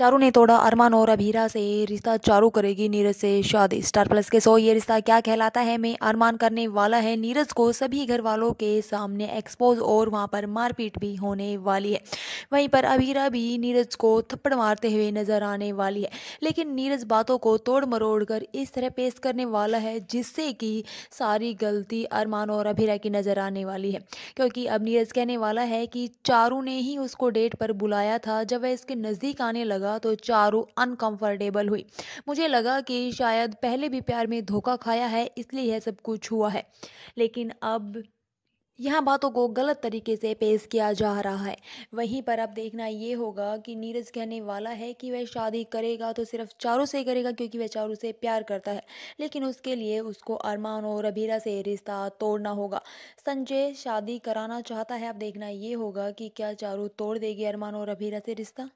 चारू ने तोड़ा अरमान और अभीरा से रिश्ता चारू करेगी नीरज से शादी स्टार प्लस के सो ये रिश्ता क्या कहलाता है मैं अरमान करने वाला है नीरज को सभी घर वालों के सामने एक्सपोज और वहाँ पर मारपीट भी होने वाली है वहीं पर अभीरा भी नीरज को थप्पड़ मारते हुए नजर आने वाली है लेकिन नीरज बातों को तोड़ मरोड़ कर इस तरह पेश करने वाला है जिससे कि सारी गलती अरमान और अभीरा की नज़र आने वाली है क्योंकि अब नीरज कहने वाला है कि चारू ने ही उसको डेट पर बुलाया था जब वह इसके नज़दीक आने लगा लगा तो चारू अनकंफर्टेबल हुई मुझे लगा कि शायद पहले भी प्यार में धोखा खाया है इसलिए यह सब कुछ हुआ है लेकिन अब यहाँ बातों को गलत तरीके से पेश किया जा रहा है वहीं पर अब देखना ये होगा कि नीरज कहने वाला है कि वह शादी करेगा तो सिर्फ चारों से करेगा क्योंकि वह चारों से प्यार करता है लेकिन उसके लिए उसको अरमान और अबीरा से रिश्ता तोड़ना होगा संजय शादी कराना चाहता है अब देखना ये होगा कि क्या चारू तोड़ देगी अरमान और अबीरा से रिश्ता